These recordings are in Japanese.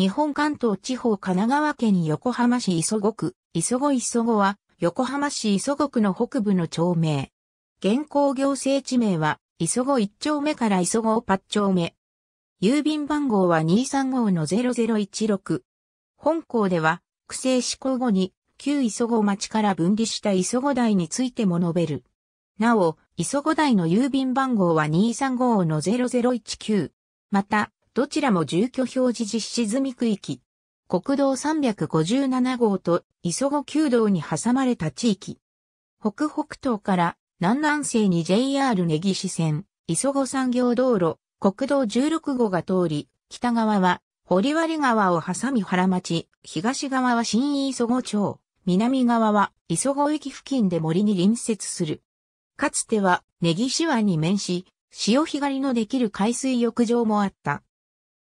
日本関東地方神奈川県横浜市磯子区、磯子磯子は、横浜市磯子区の北部の町名。現行行政地名は、磯子1丁目から磯子8丁目。郵便番号は235の0016。本校では、区政施行後に、旧磯子町から分離した磯子台についても述べる。なお、磯子台の郵便番号は235の0019。また、どちらも住居表示実施済み区域。国道357号と磯子旧道に挟まれた地域。北北東から南南西に JR 根岸線、磯子産業道路、国道16号が通り、北側は堀割川を挟み原町、東側は新磯子町、南側は磯子駅付近で森に隣接する。かつては根岸湾に面し、潮干狩りのできる海水浴場もあった。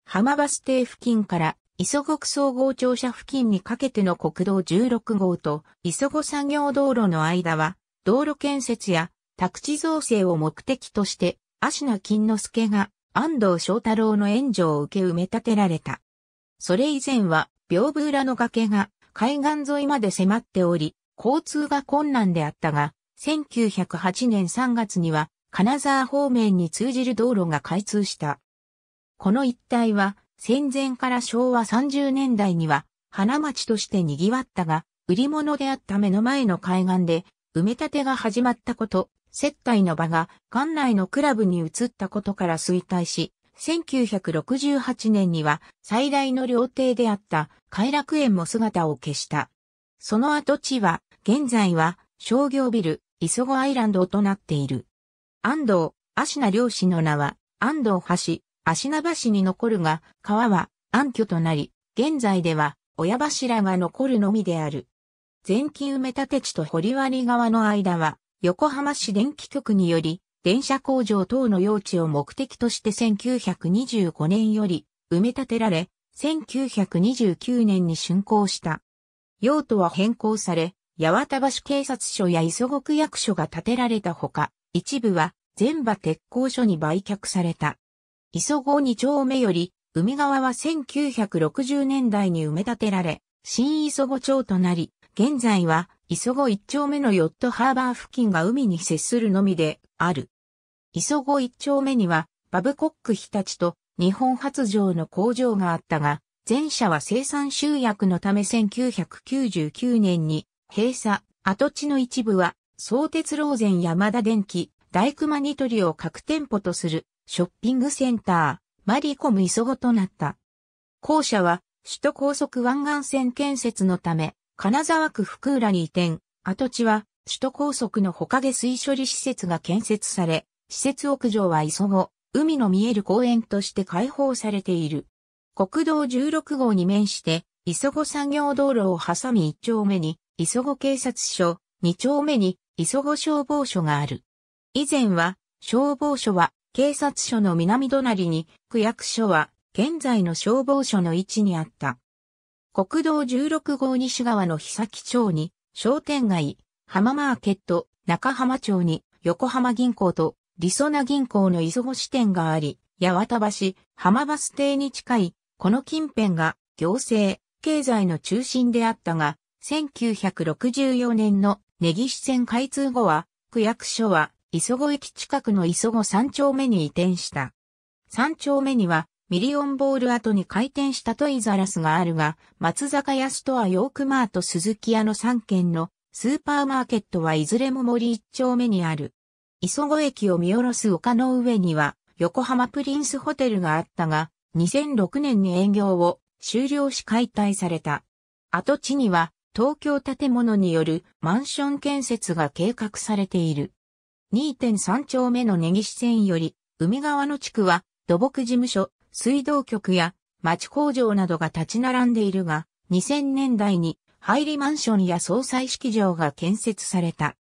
浜バス停付近から磯国総合庁舎付近にかけての国道16号と磯子産業道路の間は、道路建設や宅地造成を目的として、芦名金之助が安藤翔太郎の援助を受け埋め立てられた。それ以前は、屏風裏の崖が海岸沿いまで迫っており、交通が困難であったが、1908年3月には、金沢方面に通じる道路が開通した。この一帯は戦前から昭和30年代には花街として賑わったが、売り物であった目の前の海岸で埋め立てが始まったこと、接待の場が館内のクラブに移ったことから衰退し、1968年には最大の料亭であった偕楽園も姿を消した。その跡地は、現在は商業ビル、磯子アイランドとなっている。安藤、芦名漁師の名は、安藤橋、足名橋に残るが、川は暗渠となり、現在では親柱が残るのみである。前期埋め立て地と堀割川の間は、横浜市電気局により、電車工場等の用地を目的として1925年より埋め立てられ、1929年に竣工した。用途は変更され、八幡橋警察署や磯国役所が建てられたほか、一部は全場鉄工所に売却された。磯郷二丁目より、海側は1960年代に埋め立てられ、新磯子町となり、現在は磯子一丁目のヨットハーバー付近が海に接するのみである。磯子一丁目には、バブコック日立と日本発情の工場があったが、前者は生産集約のため1999年に閉鎖、跡地の一部は、総鉄ローゼン山田電機、大熊ニトリを各店舗とするショッピングセンター、マリコム磯子となった。校舎は、首都高速湾岸線建設のため、金沢区福浦に移転、跡地は、首都高速のほかげ水処理施設が建設され、施設屋上は磯子、海の見える公園として開放されている。国道16号に面して、磯子産業道路を挟み1丁目に、磯子警察署、2丁目に、磯子消防署がある。以前は、消防署は警察署の南隣に、区役所は、現在の消防署の位置にあった。国道16号西側の久木町に、商店街、浜マーケット、中浜町に、横浜銀行と、リソナ銀行の磯越支店があり、八幡橋、浜バス停に近い、この近辺が、行政、経済の中心であったが、1964年の根岸線開通後は、区役所は磯子駅近くの磯子3丁目に移転した。3丁目には、ミリオンボール後に開店したトイザラスがあるが、松坂屋ストアヨークマート鈴木屋の3軒のスーパーマーケットはいずれも森1丁目にある。磯子駅を見下ろす丘の上には横浜プリンスホテルがあったが、2006年に営業を終了し解体された。跡地には東京建物によるマンション建設が計画されている。2.3丁目の根岸線より、海側の地区は土木事務所、水道局や町工場などが立ち並んでいるが、2000年代に入りマンションや総裁式場が建設された。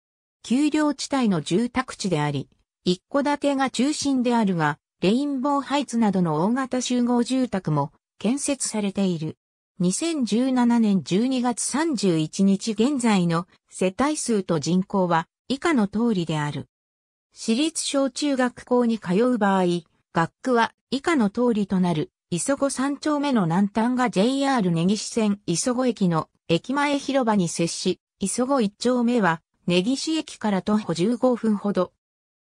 丘陵地帯の住宅地であり、一戸建てが中心であるが、レインボーハイツなどの大型集合住宅も建設されている。2017年12月31日現在の世帯数と人口は以下の通りである。私立小中学校に通う場合、学区は以下の通りとなる、磯子3丁目の南端が JR 根岸線磯子駅の駅前広場に接し、磯子1丁目は根岸駅から徒歩15分ほど。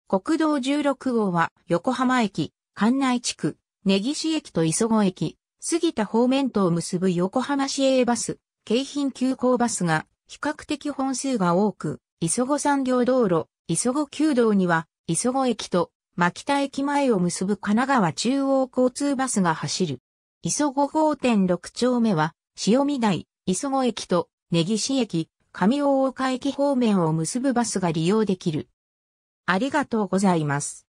国道16号は横浜駅、関内地区、根岸駅と磯子駅、杉田方面とを結ぶ横浜市営バス、京浜急行バスが比較的本数が多く、磯子産業道路、磯子旧道には、磯子駅と牧田駅前を結ぶ神奈川中央交通バスが走る。磯子5.6丁目は、潮見台、磯子駅と根岸駅、上大岡駅方面を結ぶバスが利用できる。ありがとうございます。